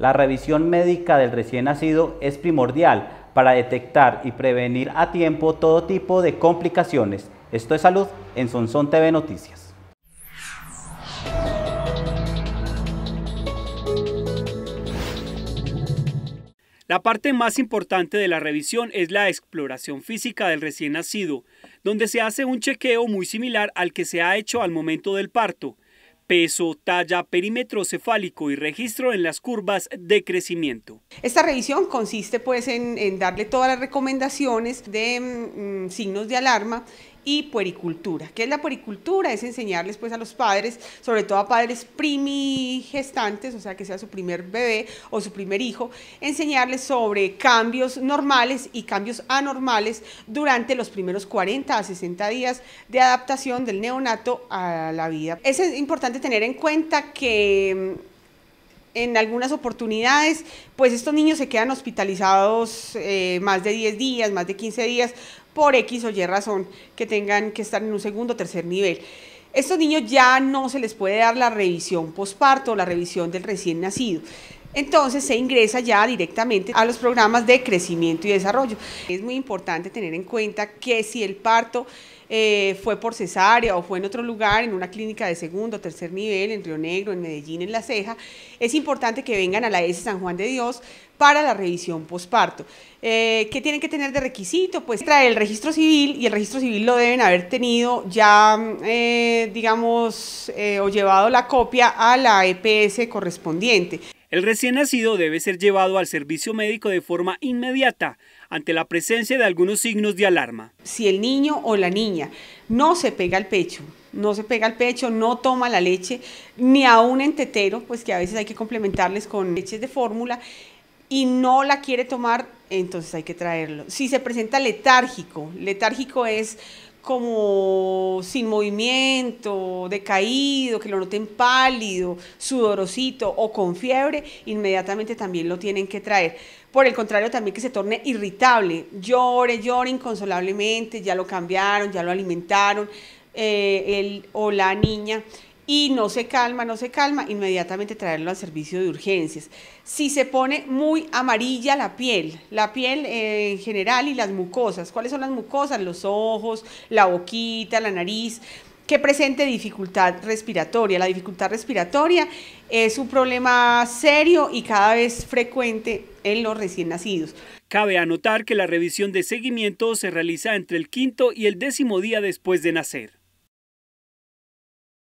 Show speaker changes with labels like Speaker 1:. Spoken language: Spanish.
Speaker 1: La revisión médica del recién nacido es primordial para detectar y prevenir a tiempo todo tipo de complicaciones. Esto es Salud en Sonsón TV Noticias. La parte más importante de la revisión es la exploración física del recién nacido, donde se hace un chequeo muy similar al que se ha hecho al momento del parto peso, talla, perímetro cefálico y registro en las curvas de crecimiento.
Speaker 2: Esta revisión consiste pues en, darle todas las recomendaciones de mm, mm, signos de alarma y puericultura. ¿Qué es la puericultura? Es enseñarles pues a los padres, sobre todo a padres primigestantes, o sea que sea su primer bebé o su primer hijo, enseñarles sobre cambios normales y cambios anormales durante los primeros 40 a 60 días de adaptación del neonato a la vida. Es importante tener en cuenta que mm, en algunas oportunidades, pues estos niños se quedan hospitalizados eh, más de 10 días, más de 15 días, por X o Y razón, que tengan que estar en un segundo o tercer nivel. Estos niños ya no se les puede dar la revisión posparto, la revisión del recién nacido. Entonces se ingresa ya directamente a los programas de crecimiento y desarrollo. Es muy importante tener en cuenta que si el parto eh, fue por cesárea o fue en otro lugar, en una clínica de segundo o tercer nivel, en Río Negro, en Medellín, en La Ceja, es importante que vengan a la S San Juan de Dios para la revisión posparto. Eh, ¿Qué tienen que tener de requisito? Pues traer el registro civil y el registro civil lo deben haber tenido ya, eh, digamos, o llevado la copia a la EPS correspondiente. El recién
Speaker 1: nacido debe ser llevado al servicio médico de forma inmediata ante la presencia de algunos
Speaker 2: signos de alarma. Si el niño o la niña no se pega al pecho, no se pega al pecho, no toma la leche, ni aún en tetero, pues que a veces hay que complementarles con leches de fórmula, y no la quiere tomar, entonces hay que traerlo. Si se presenta letárgico, letárgico es como sin movimiento, decaído, que lo noten pálido, sudorosito o con fiebre, inmediatamente también lo tienen que traer. Por el contrario, también que se torne irritable, llore, llore inconsolablemente, ya lo cambiaron, ya lo alimentaron, eh, o la niña y no se calma, no se calma, inmediatamente traerlo al servicio de urgencias. Si se pone muy amarilla la piel, la piel en general y las mucosas, ¿cuáles son las mucosas? Los ojos, la boquita, la nariz que presente dificultad respiratoria. La dificultad respiratoria es un problema serio y cada vez frecuente en
Speaker 1: los recién nacidos. Cabe anotar que la revisión de seguimiento se realiza entre el quinto y el décimo día después de nacer.